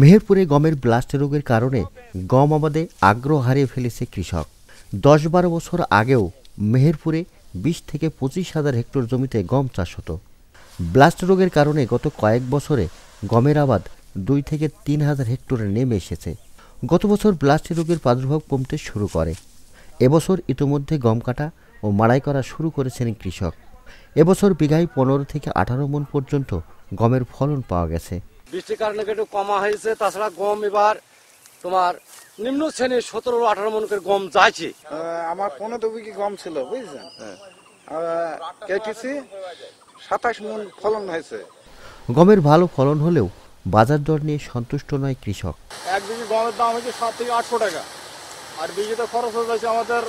মেহেরপুরে গমের ব্লাস্ট রোগের কারণে গম আবাদে আগ্রহ হারিয়ে ফেলেছে কৃষক দশ বারো বছর আগেও মেহেরপুরে বিশ থেকে পঁচিশ হাজার হেক্টর জমিতে গম চাষ হতো ব্লাস্ট রোগের কারণে গত কয়েক বছরে গমের আবাদ দুই থেকে তিন হাজার হেক্টরে নেমে এসেছে গত বছর ব্লাস্ট রোগের প্রাদুর্ভাব কমতে শুরু করে এবছর ইতোমধ্যে গম কাটা ও মাড়াই করা শুরু করেছেন কৃষক এবছর বিঘায় পনেরো থেকে আঠারো মন পর্যন্ত গমের ফলন পাওয়া গেছে বৃষ্টির কারণে একটু কমা হয়েছে তাছাড়া গম এবার তোমার নিম্ন শ্রেণীর সতেরো আঠারো মন করে গম যাইছে আমার পনেরো বিঘি গম ছিল বুঝছেন কেটিসি সাতাশ মন ফলন হয়েছে গমের ভালো ফলন হলেও বাজার দর নিয়ে সন্তুষ্ট নয় কৃষক এক বিঘি গমের দাম হয়েছে সাত থেকে আটশো টাকা আর বিঘিতে খরচ হয়ে যাচ্ছে আমাদের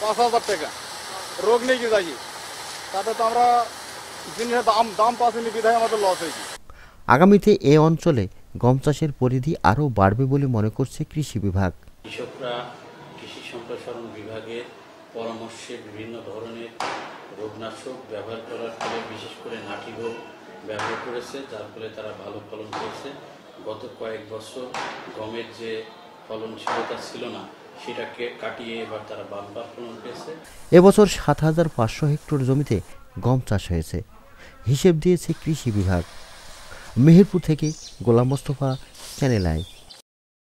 পাঁচ হাজার টাকা রোগ নিয়ে যাই তাতে তো আমরা জিনিসের দাম দাম পাচ্ছি বিধায় আমাদের লস হয়েছে আগামীতে এ অঞ্চলে গম চাষের পরিধি আরও বাড়বে বলে মনে করছে কৃষি বিভাগ কৃষকরা কৃষি সম্প্রসারণ বিভাগের পরামর্শে বিভিন্ন ধরনের রোগনাশক ব্যবহার করার ফলে বিশেষ করে নাটি রোগ ব্যবহার করেছে যার ফলে তারা ভালো ফলন পেয়েছে গত কয়েক বছর গমের যে ফলনশীলতা ছিল না সেটাকে কাটিয়ে এবার তারা বাম্পার ফলন পেয়েছে এবছর সাত হাজার পাঁচশো হেক্টর জমিতে গম চাষ হয়েছে হিসেব দিয়েছে কৃষি বিভাগ মেহেরপুর থেকে গোলাম মোস্তফা চ্যানেল আয়